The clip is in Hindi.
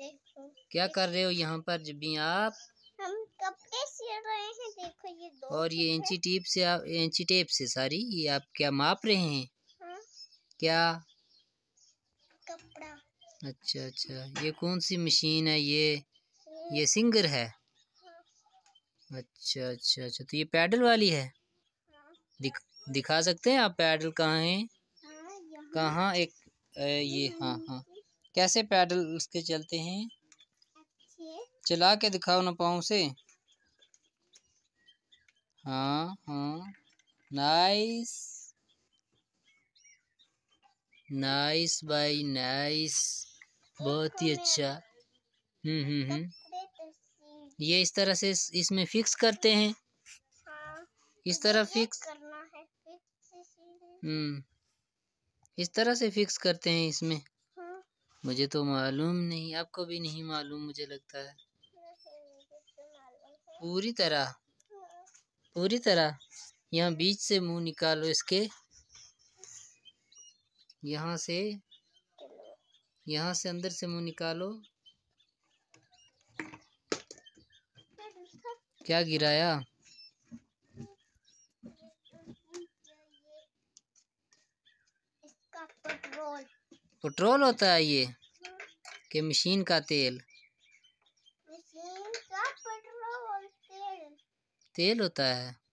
देखो क्या कर रहे हो यहाँ पर जबी आप हम कपड़े सिल रहे हैं देखो ये दो और ये इंची टेप से आप इंची टेप से सारी ये आप क्या माप रहे हैं हा? क्या कपड़ा अच्छा अच्छा ये कौन सी मशीन है ये ये सिंगर है हाँ। अच्छा अच्छा अच्छा तो ये पैडल वाली है हाँ। दिख, दिखा सकते हैं आप पैडल कहाँ हैं हाँ, कहाँ एक ए, ये हाँ हाँ कैसे पैडल उसके चलते हैं चला के दिखाओ ना पाओ से हाँ हाँ नाइस नाइस भाई नाइस बहुत ही अच्छा हम्म हम्म हम्म ये इस तरह से इसमें फिक्स करते हैं इस तरह फिक्स हम्म इस तरह से फिक्स करते हैं इसमें मुझे तो मालूम नहीं आपको भी नहीं मालूम मुझे लगता है पूरी तरह पूरी तरह यहाँ बीच से मुंह निकालो इसके यहाँ से यहाँ से अंदर से मुंह निकालो क्या गिराया पेट्रोल पेट्रोल होता है ये के मशीन का तेल मशीन का पेट्रोल तेल तेल होता है